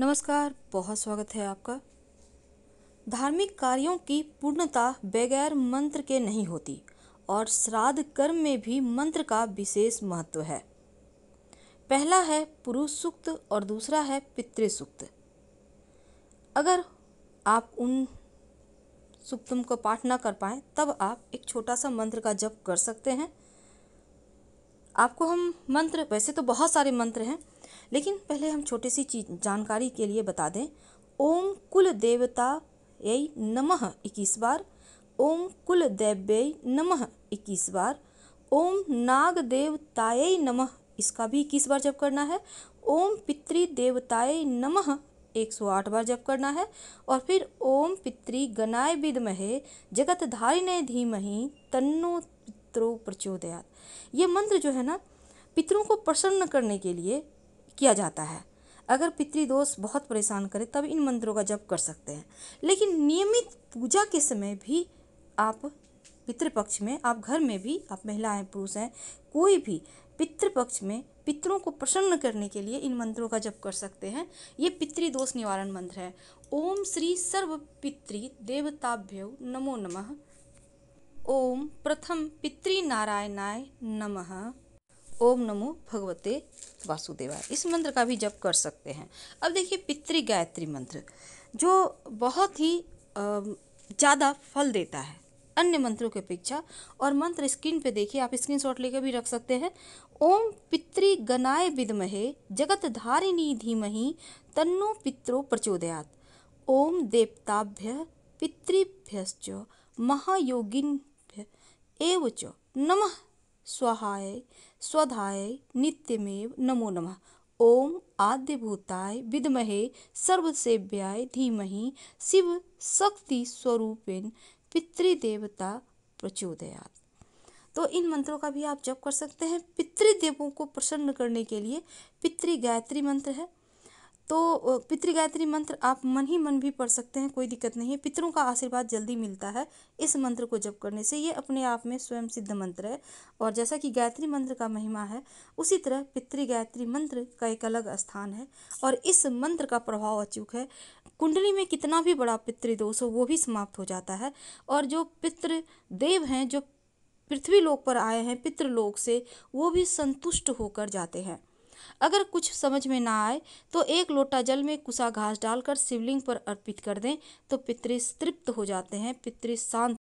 नमस्कार बहुत स्वागत है आपका धार्मिक कार्यों की पूर्णता बगैर मंत्र के नहीं होती और श्राद्ध कर्म में भी मंत्र का विशेष महत्व है पहला है पुरुष सूक्त और दूसरा है पितृसूक्त अगर आप उन सुक्तम को पाठ ना कर पाए तब आप एक छोटा सा मंत्र का जप कर सकते हैं आपको हम मंत्र वैसे तो बहुत सारे मंत्र हैं लेकिन पहले हम छोटी सी चीज जानकारी के लिए बता दें ओम कुल देवता यही नमः इक्कीस बार ओम कुल देव्य नमः इक्कीस बार ओम नाग देवताय नमः इसका भी इक्कीस बार जप करना है ओम पित्री देवताय नमः एक सौ आठ बार जप करना है और फिर ओम पितृ गणाय विदमहे जगत धारिणे धीमहि तन्नो पित्रो प्रचोदयात ये मंत्र जो है ना पितरों को प्रसन्न करने के लिए किया जाता है अगर पितृदोष बहुत परेशान करे तब इन मंत्रों का जप कर सकते हैं लेकिन नियमित पूजा के समय भी आप पितृपक्ष में आप घर में भी आप महिलाएं पुरुष हैं कोई भी पितृपक्ष में पितरों को प्रसन्न करने के लिए इन मंत्रों का जप कर सकते हैं ये पितृदोष निवारण मंत्र है ओम श्री सर्व पितृ देवताभ्यो नमो नमः ओम प्रथम पितृ नारायणाय नमः ओम नमो भगवते वासुदेवा इस मंत्र का भी जप कर सकते हैं अब देखिए पितृ गायत्री मंत्र जो बहुत ही ज़्यादा फल देता है अन्य मंत्रों की अपेक्षा और मंत्र स्क्रीन पे देखिए आप स्क्रीन शॉट लेकर भी रख सकते हैं ओम पितृ गणाय विदमहे जगत धारिणी धीमहि तन्नो पित्रो प्रचोदयात ओम देवताभ्य पितृभ्य महायोगिभ्य एवं नमः स्वाहाय स्वधाय नित्यमेव नमो नमः ओम आद्यभूताय विद्महे सर्वसेव्याय धीमहि शिव शक्ति स्वरूपेण पितृदेवता प्रचोदयात तो इन मंत्रों का भी आप जप कर सकते हैं पितृदेवों को प्रसन्न करने के लिए पितृ गायत्री मंत्र है तो पितृ गायत्री मंत्र आप मन ही मन भी पढ़ सकते हैं कोई दिक्कत नहीं है पितरों का आशीर्वाद जल्दी मिलता है इस मंत्र को जप करने से ये अपने आप में स्वयं सिद्ध मंत्र है और जैसा कि गायत्री मंत्र का महिमा है उसी तरह पितृ गायत्री मंत्र का एक अलग स्थान है और इस मंत्र का प्रभाव अचूक है कुंडली में कितना भी बड़ा पितृदोष हो वो भी समाप्त हो जाता है और जो पितृदेव हैं जो पृथ्वी लोक पर आए हैं पितृलोक से वो भी संतुष्ट होकर जाते हैं अगर कुछ समझ में ना आए तो एक लोटा जल में कुसा घास डालकर शिवलिंग पर अर्पित कर दें तो पितृ तृप्त हो जाते हैं पितृ शांत